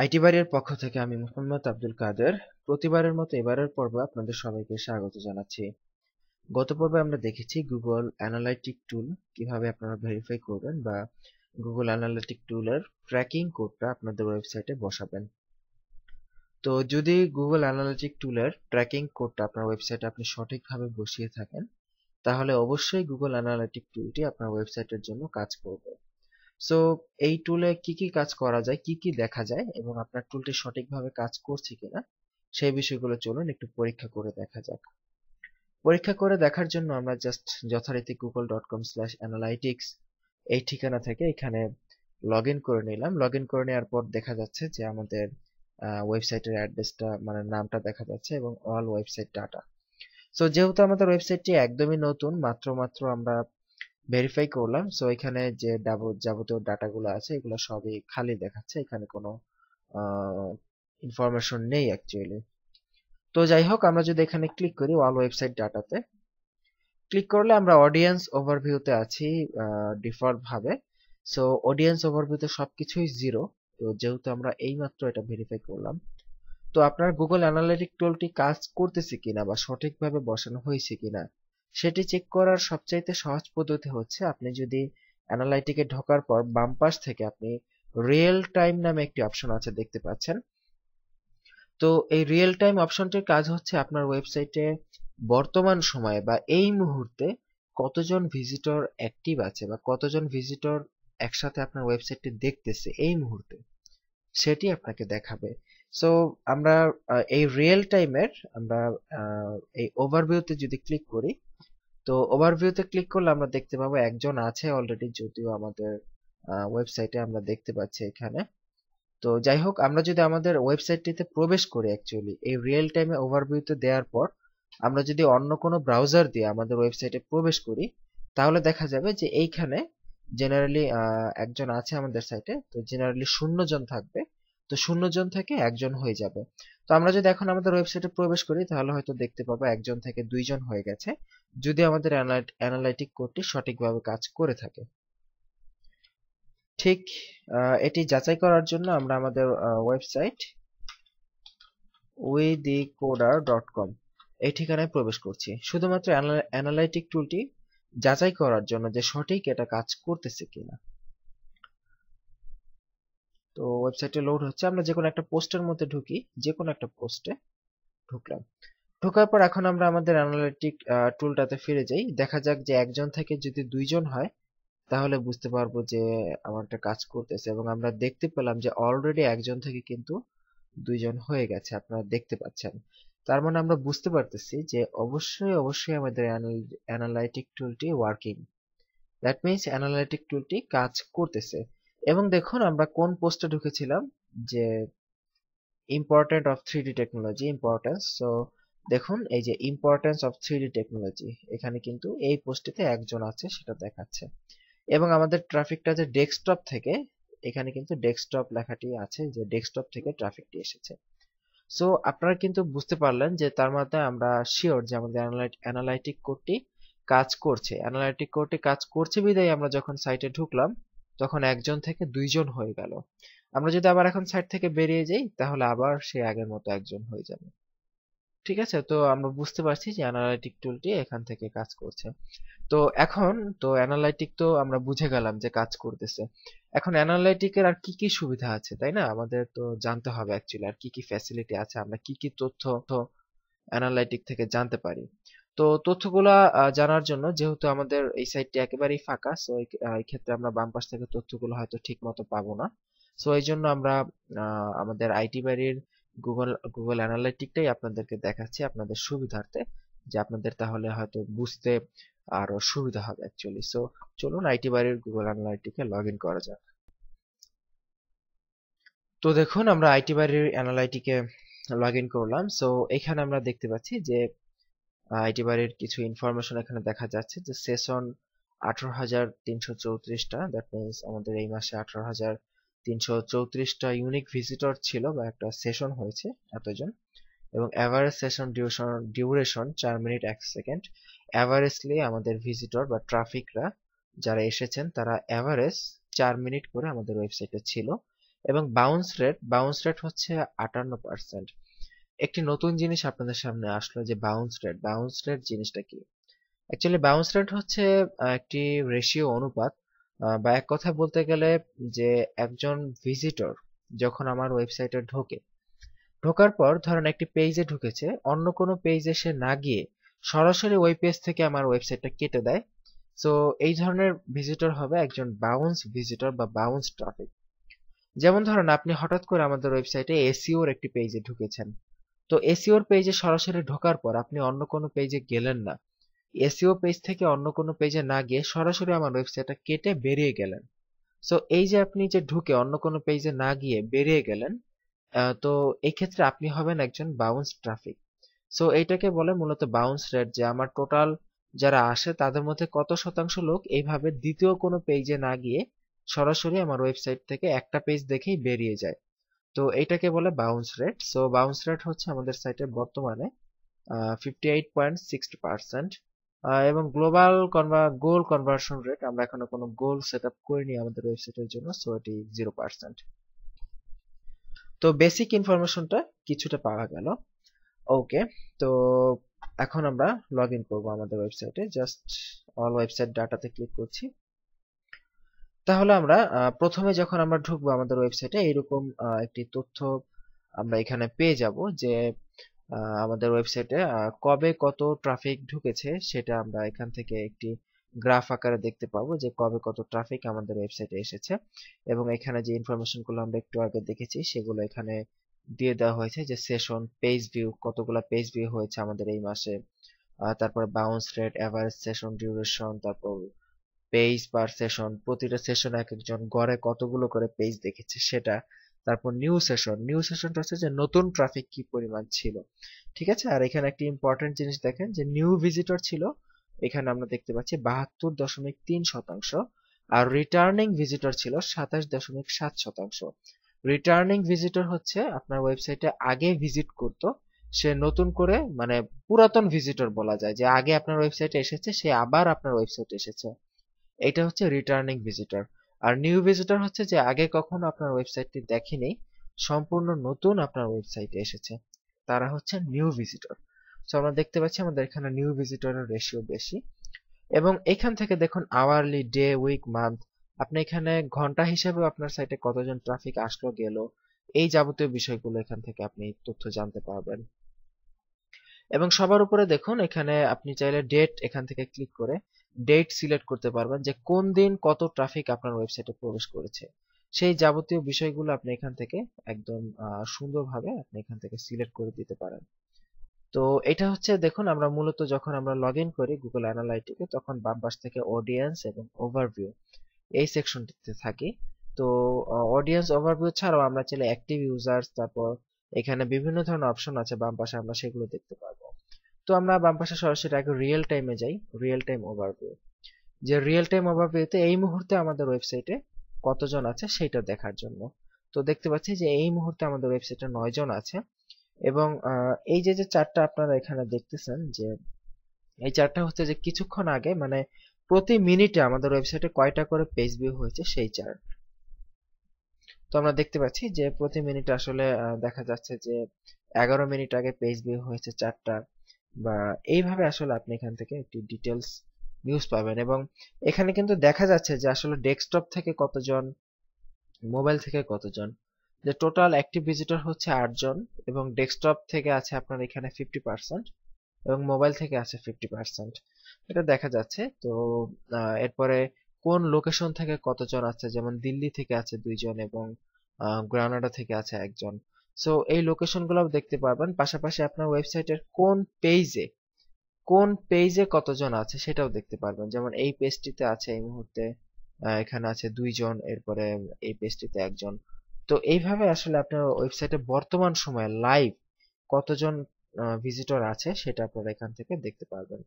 IT বাড়ির পক্ষ থেকে আমি মোহাম্মদ আব্দুল কাদের প্রতিবারের মতো এবারের পর্ব আপনাদের সবাইকে স্বাগত জানাচ্ছি গত পর্বে আমরা দেখেছি গুগল অ্যানালাইটিক টুল কিভাবে আপনারা ভেরিফাই করবেন বা গুগল অ্যানালাইটিক টুলের ট্র্যাকিং কোডটা আপনাদের ওয়েবসাইটে বসাবেন তো যদি গুগল অ্যানালাইটিক টুলের ট্র্যাকিং কোডটা আপনার ওয়েবসাইটে আপনি সঠিকভাবে বসিয়ে থাকেন তাহলে অবশ্যই গুগল অ্যানালাইটিক টুলটি আপনার ওয়েবসাইটের জন্য কাজ করবে সো এই টুলে কি কি কাজ করা যায় কি কি দেখা যায় এবং আপনার টুলটি সঠিকভাবে কাজ করছে কিনা সেই বিষয়গুলো চলুন একটু পরীক্ষা করে দেখা যাক পরীক্ষা করে দেখার জন্য আমরা জাস্ট যথারীতি Google dot com slash analytics এই ঠিকানা থেকে এখানে লগ করে নিলাম লগ করে নেওয়ার পর দেখা যাচ্ছে যে আমাদের ওয়েবসাইটের অ্যাড্রেসটা মানে নামটা দেখা যাচ্ছে এবং অল ওয়েবসাইট ডাটা সো যেহেতু আমাদের ওয়েবসাইটটি একদমই নতুন মাত্র মাত্র আমরা ভেরিফাই করলাম সো এখানে যে যাবতীয় ডাটাগুলো আছে এগুলো সবই খালি দেখাচ্ছে এখানে কোনো ইনফরমেশন নেই অ্যাকচুয়ালি তো যাই হোক আমরা যদি এখানে ক্লিক করি ওয়াল ওয়েবসাইট ডাটাতে ক্লিক করলে আমরা অডিয়েন্স ওভারভিউতে আছি ডিফল্ট ভাবে সো অডিয়েন্স ওভারভিউতে সবকিছুই জিরো তো যেহেতু আমরা এইমাত্র এটা ভেরিফাই করলাম তো আপনার গুগল অ্যানালিটিক টুলটি কাজ করতেছে কিনা বা সঠিকভাবে বসানো হয়েছে কিনা সেটি চেক করার সবচাইতে সহজ পদ্ধতি হচ্ছে আপনি যদি অ্যানালাইটিকে ঢোকার পর বাম পাশ থেকে আপনি রিয়েল টাইম নামে একটি অপশন আছে দেখতে পাচ্ছেন তো এই রিয়েল টাইম অপশনটির কাজ হচ্ছে আপনার ওয়েবসাইটে বর্তমান সময়ে বা এই মুহূর্তে কতজন ভিজিটর অ্যাক্টিভ আছে বা কতজন ভিজিটর একসাথে আপনার ওয়েবসাইটটি দেখতেছে এই মুহূর্তে সেটি আপনাকে দেখাবে সো আমরা এই রিয়েল টাইমের আমরা এই ওভারভিউতে যদি ক্লিক করি তো ওভারভিউতে ক্লিক করলে আমরা দেখতে পাবো একজন আছে অলরেডি যদিও আমাদের ওয়েবসাইটে আমরা দেখতে পাচ্ছি এখানে তো যাই হোক আমরা যদি আমাদের ওয়েবসাইটটিতে প্রবেশ করি অ্যাকচুয়ালি এই রিয়েল টাইমে ওভারভিউতে দেওয়ার পর আমরা যদি অন্য কোনো ব্রাউজার দিয়ে আমাদের ওয়েবসাইটে প্রবেশ করি তাহলে দেখা যাবে যে এইখানে জেনারেলি একজন আছে আমাদের সাইটে তো জেনারেলি শূন্যজন থাকবে তো শূন্য জন থেকে একজন হয়ে যাবে তো আমরা যদি এখন আমাদের ওয়েবসাইটে প্রবেশ করি তাহলে হয়তো দেখতে পাবো একজন থেকে দুইজন হয়ে গেছে যদি আমাদের অ্যানালাইটিক কোডটি সঠিকভাবে কাজ করে থাকে ঠিক এটি যাচাই করার জন্য আমরা আমাদের ওয়েবসাইট উইদিকোডার ডট কম এই ঠিকানায় প্রবেশ করছি শুধুমাত্র অ্যানালাইটিক টুলটি যাচাই করার জন্য যে সঠিক এটা কাজ করতেছে কিনা তো ওয়েবসাইটে লোড হচ্ছে আমরা যে কোনো একটা পোস্টের মধ্যে ঢুকি যে কোনো একটা পোস্টে ঢুকলাম ঢোকার পর এখন আমরা আমাদের অ্যানালিটিক টুলটাতে ফিরে যাই দেখা যাক যে একজন থেকে যদি দুইজন হয় তাহলে বুঝতে পারবো যে আমার একটা কাজ করতেছে এবং আমরা দেখতে পেলাম যে অলরেডি একজন থেকে কিন্তু দুইজন হয়ে গেছে আপনারা দেখতে পাচ্ছেন তার মানে আমরা বুঝতে পারতেছি যে অবশ্যই অবশ্যই আমাদের অ্যানালাইটিক টুলটি ওয়ার্কিং দ্যাট মিনস অ্যানালাইটিক টুলটি কাজ করতেছে এবং দেখুন আমরা কোন পোস্টে ঢুকেছিলাম যে important of three D technology importance so দেখুন এই যে importance of three D technology এখানে কিন্তু এই পোস্টটিতে একজন আছে সেটা দেখাচ্ছে এবং আমাদের ট্রাফিকটা যে ডেস্কটপ থেকে এখানে কিন্তু ডেস্কটপ লেখাটি আছে যে ডেস্কটপ থেকে ট্রাফিকটি এসেছে সো আপনারা কিন্তু বুঝতে পারলেন যে তার মধ্যে আমরা শিওর যে আমাদের অ্যানালাইটিক কোডটি কাজ করছে অ্যানালাইটিক কোডটি কাজ করছে বিধায় আমরা যখন সাইটে ঢুকলাম তখন একজন থেকে দুইজন হয়ে গেল আমরা যদি আবার এখন সাইট থেকে বেরিয়ে যাই তাহলে আবার সে আগের মতো একজন হয়ে যাবে ঠিক আছে তো আমরা বুঝতে পারছি যে অ্যানালাইটিক টুলটি এখান থেকে কাজ করছে তো এখন তো অ্যানালাইটিক তো আমরা বুঝে গেলাম যে কাজ করতেছে এখন অ্যানালাইটিকের আর কি কি সুবিধা আছে তাই না আমাদের তো জানতে হবে অ্যাকচুয়ালি আর কি কি ফ্যাসিলিটি আছে আমরা কি কি তথ্য অ্যানালাইটিক থেকে জানতে পারি তো তথ্যগুলা জানার জন্য যেহেতু আমাদের এই সাইটটি একেবারেই ফাঁকা সো এই ক্ষেত্রে আমরা বাম পাশ থেকে তথ্যগুলো হয়তো ঠিক মতো পাবো না সো এই জন্য আমরা আমাদের আইটি বাড়ির গুগল গুগল অ্যানালিটিকটাই আপনাদেরকে দেখাচ্ছি আপনাদের সুবিধার্থে যে আপনাদের তাহলে হয়তো বুঝতে আরো সুবিধা হবে অ্যাকচুয়ালি সো চলুন আইটি বাড়ির গুগল অ্যানালিটিকে লগ ইন করা যাক তো দেখুন আমরা আইটি বাড়ির অ্যানালাইটিকে লগ ইন করলাম সো এখানে আমরা দেখতে পাচ্ছি যে আইটি বাড়ির কিছু ইনফরমেশন এখানে দেখা যাচ্ছে যে সেশন আঠারো হাজার তিনশো চৌত্রিশটা দ্যাট মিনস আমাদের এই মাসে আঠারো হাজার তিনশো চৌত্রিশটা ইউনিক ভিজিটর ছিল বা একটা সেশন হয়েছে এতজন এবং অ্যাভারেজ সেশন ডিউরেশন ডিউরেশন চার মিনিট এক সেকেন্ড অ্যাভারেজলি আমাদের ভিজিটর বা ট্রাফিকরা যারা এসেছেন তারা অ্যাভারেজ চার মিনিট করে আমাদের ওয়েবসাইটে ছিল এবং বাউন্স রেট বাউন্স রেট হচ্ছে আটান্ন পার্সেন্ট একটি নতুন জিনিস আপনাদের সামনে আসলো যে বাউন্স রেট বাউন্স রেট জিনিসটা কি অ্যাকচুয়ালি বাউন্স রেট হচ্ছে একটি রেশিও অনুপাত বা এক কথা বলতে গেলে যে একজন ভিজিটর যখন আমার ওয়েবসাইটে ঢোকে ঢোকার পর ধরেন একটি পেজে ঢুকেছে অন্য কোনো পেজে সে না গিয়ে সরাসরি ওই পেজ থেকে আমার ওয়েবসাইটটা কেটে দেয় সো এই ধরনের ভিজিটর হবে একজন বাউন্স ভিজিটর বা বাউন্স ট্রাফিক যেমন ধরেন আপনি হঠাৎ করে আমাদের ওয়েবসাইটে এসিওর একটি পেজে ঢুকেছেন তো এসিওর e পেজে সরাসরি ঢোকার পর আপনি অন্য কোনো পেজে গেলেন না এসিও পেজ e থেকে অন্য কোনো পেজে না গিয়ে সরাসরি আমার ওয়েবসাইটটা কেটে বেরিয়ে গেলেন সো এই যে আপনি যে ঢুকে অন্য কোনো পেজে না গিয়ে বেরিয়ে গেলেন তো এক্ষেত্রে আপনি হবেন একজন বাউন্স ট্রাফিক সো এইটাকে বলে মূলত বাউন্স রেট যে আমার টোটাল যারা আসে তাদের মধ্যে কত শতাংশ লোক এইভাবে দ্বিতীয় কোনো পেজে না গিয়ে সরাসরি আমার ওয়েবসাইট থেকে একটা পেজ দেখেই বেরিয়ে যায় তো এইটাকে বলে bounce rate so bounce rate হচ্ছে আমাদের সাইটে বর্তমানে ফিফটি এইট পয়েন্ট পার্সেন্ট এবং গ্লোবাল গোল কনভার্সন রেট আমরা এখনো কোনো গোল সেট আপ করিনি আমাদের ওয়েবসাইটের জন্য সো এটি জিরো পার্সেন্ট তো বেসিক ইনফরমেশনটা কিছুটা পাওয়া গেল ওকে তো এখন আমরা লগ ইন করবো আমাদের ওয়েবসাইটে জাস্ট অল ওয়েবসাইট ডাটাতে ক্লিক করছি তাহলে আমরা প্রথমে যখন আমরা ঢুকবো আমাদের ওয়েবসাইটে এরকম একটি তথ্য আমরা এখানে পেয়ে যাব যে আমাদের ওয়েবসাইটে কবে কত ট্রাফিক ঢুকেছে সেটা আমরা এখান থেকে একটি গ্রাফ আকারে দেখতে পাবো যে কবে কত ট্রাফিক আমাদের ওয়েবসাইটে এসেছে এবং এখানে যে ইনফরমেশন গুলো আমরা একটু আগে দেখেছি সেগুলো এখানে দিয়ে দেওয়া হয়েছে যে সেশন পেজ ভিউ কতগুলো পেজ ভিউ হয়েছে আমাদের এই মাসে তারপর bounce rate average session duration তারপর পেজ পার সেশন প্রতিটা সেশন এক একজন গড়ে কতগুলো করে পেজ দেখেছে সেটা তারপর নিউ সেশন নিউ সেশনটা হচ্ছে যে নতুন ট্রাফিক কি পরিমাণ ছিল ঠিক আছে আর এখানে একটি ইম্পর্টেন্ট জিনিস দেখেন যে নিউ ভিজিটর ছিল এখানে আমরা দেখতে পাচ্ছি বাহাত্তর দশমিক তিন শতাংশ আর রিটার্নিং ভিজিটর ছিল সাতাশ দশমিক সাত শতাংশ রিটার্নিং ভিজিটর হচ্ছে আপনার ওয়েবসাইটে আগে ভিজিট করতো সে নতুন করে মানে পুরাতন ভিজিটর বলা যায় যে আগে আপনার ওয়েবসাইটে এসেছে সে আবার আপনার ওয়েবসাইটে এসেছে এটা হচ্ছে রিটার্নিং ভিজিটর আর নিউ ভিজিটর হচ্ছে যে আগে কখনো আপনার ওয়েবসাইটটি দেখেনি সম্পূর্ণ নতুন আপনার ওয়েবসাইটে এসেছে তারা হচ্ছে নিউ ভিজিটর সো আমরা দেখতে পাচ্ছি আমাদের এখানে নিউ ভিজিটরের রেশিও বেশি এবং এখান থেকে দেখুন আওয়ারলি ডে উইক মান্থ আপনি এখানে ঘন্টা হিসেবে আপনার সাইটে কতজন ট্রাফিক আসলো গেল এই যাবতীয় বিষয়গুলো এখান থেকে আপনি তথ্য জানতে পারবেন এবং সবার উপরে দেখুন এখানে আপনি চাইলে ডেট এখান থেকে ক্লিক করে ডেট সিলেক্ট করতে পারবেন যে কোন দিন কত ট্রাফিক আপনার ওয়েবসাইটে প্রবেশ করেছে সেই যাবতীয় বিষয়গুলো আপনি এখান থেকে একদম সুন্দরভাবে আপনি এখান থেকে সিলেক্ট করে দিতে পারেন তো এটা হচ্ছে দেখুন আমরা মূলত যখন আমরা লগ ইন করি গুগল অ্যানালাইটিকে তখন বাম পাশ থেকে অডিয়েন্স এবং ওভারভিউ এই সেকশনটিতে থাকি তো অডিয়েন্স ওভারভিউ ছাড়াও আমরা চাইলে অ্যাক্টিভ ইউজার্স তারপর এখানে বিভিন্ন ধরনের অপশন আছে বাম পাশে আমরা সেগুলো দেখতে পাবো তো আমরা বাম পাশে সরাসরি আগে রিয়েল টাইমে যাই রিয়েল টাইম ওভারভিউ যে রিয়েল টাইম ওভারভিউতে এই মুহূর্তে আমাদের ওয়েবসাইটে কতজন আছে সেটা দেখার জন্য তো দেখতে পাচ্ছি যে এই মুহূর্তে আমাদের ওয়েবসাইটে নয় জন আছে এবং এই যে যে চারটা আপনারা এখানে দেখতেছেন যে এই চারটা হচ্ছে যে কিছুক্ষণ আগে মানে প্রতি মিনিটে আমাদের ওয়েবসাইটে কয়টা করে পেজ ভিউ হয়েছে সেই চার্ট তো আমরা দেখতে পাচ্ছি যে প্রতি মিনিটে আসলে দেখা যাচ্ছে যে এগারো মিনিট আগে পেজ ভিউ হয়েছে চারটা বা এইভাবে আসলে আপনি এখান থেকে একটি ডিটেলস নিউজ পাবেন এবং এখানে কিন্তু দেখা যাচ্ছে যে আসলে ডেস্কটপ থেকে কতজন মোবাইল থেকে কতজন যে টোটাল অ্যাক্টিভ ভিজিটর হচ্ছে আটজন এবং ডেস্কটপ থেকে আছে আপনার এখানে ফিফটি পার্সেন্ট এবং মোবাইল থেকে আছে ফিফটি পার্সেন্ট এটা দেখা যাচ্ছে তো এরপরে কোন লোকেশন থেকে কতজন আছে যেমন দিল্লি থেকে আছে দুইজন এবং গ্রানাডা থেকে আছে একজন সো এই লোকেশনগুলো দেখতে পারবেন পাশাপাশি আপনার ওয়েবসাইটের কোন পেজে কোন পেজে কতজন আছে সেটাও দেখতে পারবেন যেমন এই পেজটিতে আছে এই মুহূর্তে এখানে আছে দুইজন এরপরে এই পেজটিতে একজন তো এইভাবে আসলে আপনার ওয়েবসাইটে বর্তমান সময়ে লাইভ কতজন ভিজিটর আছে সেটা আপনারা এখান থেকে দেখতে পারবেন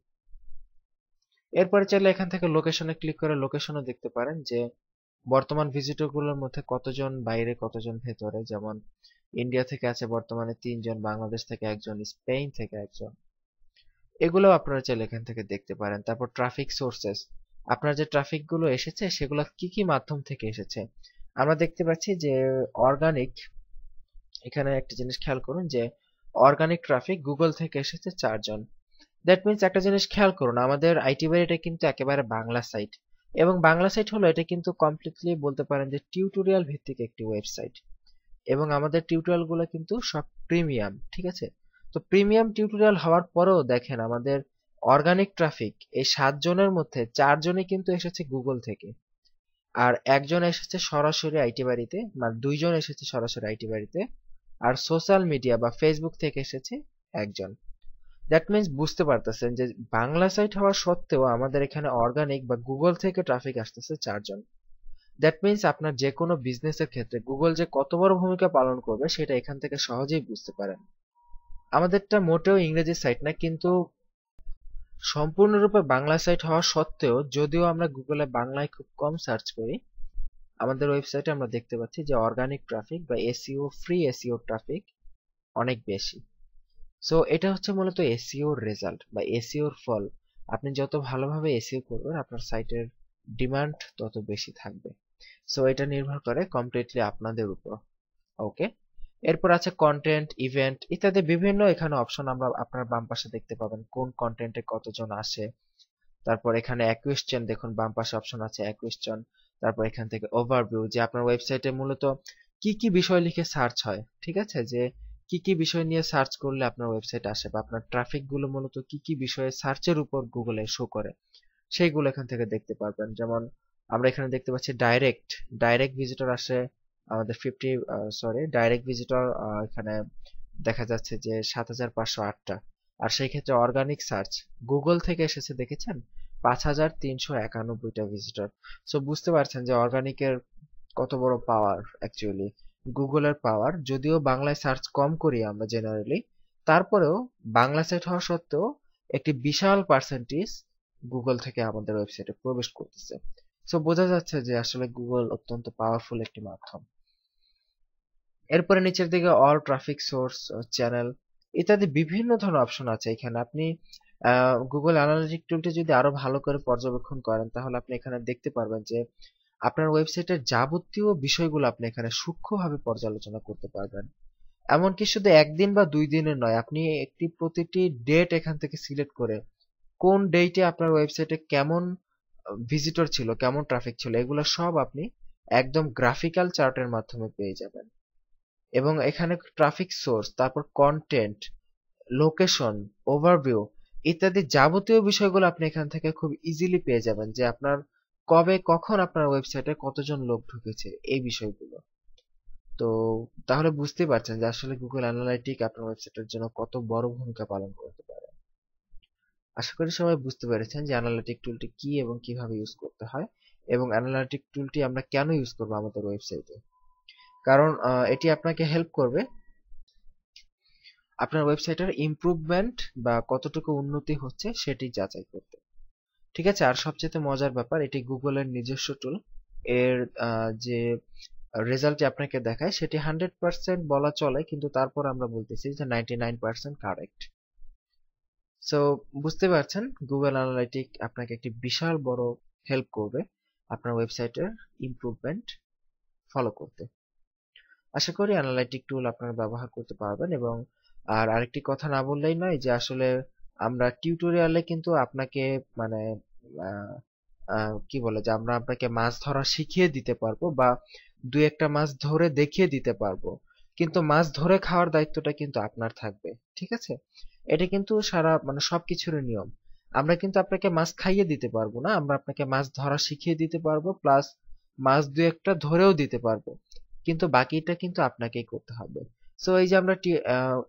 এরপরে চাইলে এখান থেকে লোকেশনে ক্লিক করে লোকেশনও দেখতে পারেন যে বর্তমান ভিজিটরগুলোর মধ্যে কতজন বাইরে কতজন ভেতরে যেমন ইন্ডিয়া থেকে আছে বর্তমানে তিনজন বাংলাদেশ থেকে একজন স্পেন থেকে একজন এগুলো আপনারা চাইলে এখান থেকে দেখতে পারেন তারপর ট্রাফিক সোর্সেস আপনার যে ট্রাফিক গুলো এসেছে সেগুলো কি কি মাধ্যম থেকে এসেছে আমরা দেখতে পাচ্ছি যে অর্গানিক এখানে একটা জিনিস খেয়াল করুন যে অর্গানিক ট্রাফিক গুগল থেকে এসেছে চারজন দ্যাট মিনস একটা জিনিস খেয়াল করুন আমাদের আইটি এটা কিন্তু একেবারে বাংলা সাইট এবং বাংলা সাইট হলো এটা কিন্তু কমপ্লিটলি বলতে পারেন যে টিউটোরিয়াল ভিত্তিক একটি ওয়েবসাইট এবং আমাদের টিউটোরিয়ালগুলো কিন্তু সব প্রিমিয়াম ঠিক আছে তো প্রিমিয়াম টিউটোরিয়াল হওয়ার পরেও দেখেন আমাদের অর্গানিক ট্রাফিক এই সাতজনের মধ্যে চারজনই কিন্তু এসেছে গুগল থেকে আর একজন এসেছে সরাসরি আইটি বাড়িতে মানে দুইজন এসেছে সরাসরি আইটি বাড়িতে আর সোশ্যাল মিডিয়া বা ফেসবুক থেকে এসেছে একজন দ্যাট মিনস বুঝতে পারতেছেন যে বাংলা সাইট হওয়া সত্ত্বেও আমাদের এখানে অর্গানিক বা গুগল থেকে ট্রাফিক আসতেছে চারজন দ্যাট মিন্স আপনার যে কোনো বিজনেসের ক্ষেত্রে গুগল যে কত বড় ভূমিকা পালন করবে সেটা এখান থেকে সহজেই বুঝতে পারেন আমাদেরটা মোটেও ইংরেজি সাইট না কিন্তু সম্পূর্ণরূপে বাংলা সাইট হওয়া সত্ত্বেও যদিও আমরা গুগলে বাংলায় খুব কম সার্চ করি আমাদের ওয়েবসাইটে আমরা দেখতে পাচ্ছি যে অর্গানিক ট্রাফিক বা এসিও ফ্রি এসিও ট্রাফিক অনেক বেশি সো এটা হচ্ছে মূলত এসিওর রেজাল্ট e বা এসিওর e ফল আপনি যত ভালোভাবে এসিও e করবেন আপনার সাইটের ডিমান্ড তত বেশি থাকবে সো এটা নির্ভর করে কমপ্লিটলি আপনাদের উপর ওকে এরপর আছে কন্টেন্ট ইভেন্ট ইত্যাদি বিভিন্ন এখানে অপশন আমরা আপনার বাম পাশে দেখতে পাবেন কোন কন্টেন্টে কতজন আসে তারপর এখানে অ্যাকুয়েশন দেখুন বাম পাশে অপশন আছে অ্যাকুয়েশন তারপর এখান থেকে ওভারভিউ যে আপনার ওয়েবসাইটে মূলত কি কি বিষয় লিখে সার্চ হয় ঠিক আছে যে কি কি বিষয় নিয়ে সার্চ করলে আপনার ওয়েবসাইট আসে বা আপনার ট্রাফিক গুলো মূলত কি কি বিষয়ে সার্চের উপর গুগলে শো করে সেইগুলো এখান থেকে দেখতে পারবেন যেমন আমরা এখানে দেখতে পাচ্ছি ডাইরেক্ট ডাইরেক্ট ভিজিটর আসে আমাদের ফিফটি সরি ডাইরেক্ট ভিজিটর এখানে দেখা যাচ্ছে যে সাত হাজার পাঁচশো আটটা আর সেই ক্ষেত্রে অর্গানিক সার্চ গুগল থেকে এসেছে দেখেছেন পাঁচ হাজার তিনশো একানব্বইটা ভিজিটর সো বুঝতে পারছেন যে অর্গানিকের কত বড় পাওয়ার অ্যাকচুয়ালি গুগলের পাওয়ার যদিও বাংলায় সার্চ কম করি আমরা জেনারেলি তারপরেও বাংলা সাইট হওয়া সত্ত্বেও একটি বিশাল পার্সেন্টেজ গুগল থেকে আমাদের ওয়েবসাইটে প্রবেশ করতেছে সো বোঝা যাচ্ছে যে আসলে গুগল অত্যন্ত পাওয়ারফুল একটি মাধ্যম এরপরে নিচের দিকে অল ট্রাফিক সোর্স চ্যানেল ইত্যাদি বিভিন্ন ধরনের অপশন আছে এখানে আপনি গুগল অ্যানালিটিক টুলটি যদি আরো ভালো করে পর্যবেক্ষণ করেন তাহলে আপনি এখানে দেখতে পারবেন যে আপনার ওয়েবসাইটের যাবতীয় বিষয়গুলো আপনি এখানে সূক্ষ্মভাবে পর্যালোচনা করতে পারবেন এমনকি শুধু একদিন বা দুই দিনের নয় আপনি একটি প্রতিটি ডেট এখান থেকে সিলেক্ট করে কোন ডেটে আপনার ওয়েবসাইটে কেমন ভিজিটর ছিল কেমন ট্রাফিক ছিল এগুলো সব আপনি একদম গ্রাফিক্যাল চার্টের মাধ্যমে পেয়ে যাবেন এবং এখানে ট্রাফিক সোর্স তারপর কন্টেন্ট লোকেশন ওভারভিউ ইত্যাদি যাবতীয় বিষয়গুলো আপনি এখান থেকে খুব ইজিলি পেয়ে যাবেন যে আপনার কবে কখন আপনার ওয়েবসাইটে কতজন লোক ঢুকেছে এই বিষয়গুলো তো তাহলে বুঝতে পারছেন যে আসলে গুগল অ্যানালাইটিক আপনার ওয়েবসাইটের জন্য কত বড় ভূমিকা পালন করতে পারে আশা করি সবাই বুঝতে পেরেছেন যে অ্যানালিটিক টুলটি কি এবং কিভাবে ইউজ করতে হয় এবং অ্যানালিটিক টুলটি আমরা কেন ইউজ করবো আমাদের ওয়েবসাইটে কারণ এটি আপনাকে হেল্প করবে আপনার ওয়েবসাইটের ইমপ্রুভমেন্ট বা কতটুকু উন্নতি হচ্ছে সেটি যাচাই করতে ঠিক আছে আর সবচেয়ে মজার ব্যাপার এটি গুগলের নিজস্ব টুল এর যে রেজাল্টটি আপনাকে দেখায় সেটি হান্ড্রেড পার্সেন্ট বলা চলে কিন্তু তারপর আমরা বলতেছি যে ninety nine percent correct so বুঝতে পারছেন গুগল অ্যানালাইটিক আপনাকে একটি বিশাল বড় হেল্প করবে আপনার ওয়েবসাইটের ইমপ্রুভমেন্ট ফলো করতে আশা করি অ্যানালাইটিক টুল আপনারা ব্যবহার করতে পারবেন এবং আর আরেকটি কথা না বললেই নয় যে আসলে আমরা টিউটোরিয়ালে কিন্তু আপনাকে মানে কি বলে যে আমরা আপনাকে মাছ ধরা শিখিয়ে দিতে পারবো বা দু একটা মাছ ধরে দেখিয়ে দিতে পারবো কিন্তু মাছ ধরে খাওয়ার দায়িত্বটা কিন্তু আপনার থাকবে ঠিক আছে এটা কিন্তু সারা মানে সবকিছুর নিয়ম আমরা কিন্তু আপনাকে মাছ খাইয়ে দিতে পারবো না আমরা আপনাকে মাছ ধরা শিখিয়ে দিতে পারবো প্লাস মাছ দু একটা ধরেও দিতে পারবো কিন্তু বাকিটা কিন্তু আপনাকেই করতে হবে সো এই যে আমরা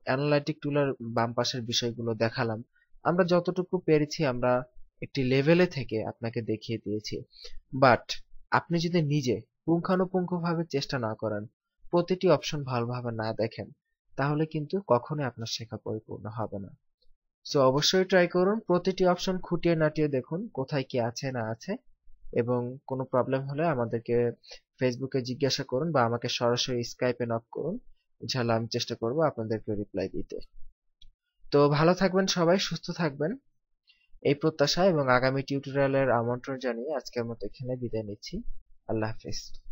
অ্যানালাইটিক টুলার বাম পাশের বিষয়গুলো দেখালাম আমরা যতটুকু পেরেছি আমরা একটি লেভেলে থেকে আপনাকে দেখিয়ে দিয়েছি বাট আপনি যদি নিজে পুঙ্খানুপুঙ্খভাবে চেষ্টা না করেন প্রতিটি অপশন ভালোভাবে না দেখেন তাহলে কিন্তু কখনোই আপনার শেখা পরিপূর্ণ হবে না সো অবশ্যই ট্রাই করুন প্রতিটি অপশন খুঁটিয়ে নাটিয়ে দেখুন কোথায় কি আছে না আছে এবং কোনো প্রবলেম হলে আমাদেরকে ফেসবুকে জিজ্ঞাসা করুন বা আমাকে সরাসরি স্কাইপে নক করুন ইনশাল্লাহ আমি চেষ্টা করব আপনাদেরকে রিপ্লাই দিতে তো ভালো থাকবেন সবাই সুস্থ থাকবেন এই প্রত্যাশা এবং আগামী টিউটোরিয়ালের আমন্ত্রণ জানিয়ে আজকের মতো এখানে বিদায় নিচ্ছি আল্লাহ হাফিজ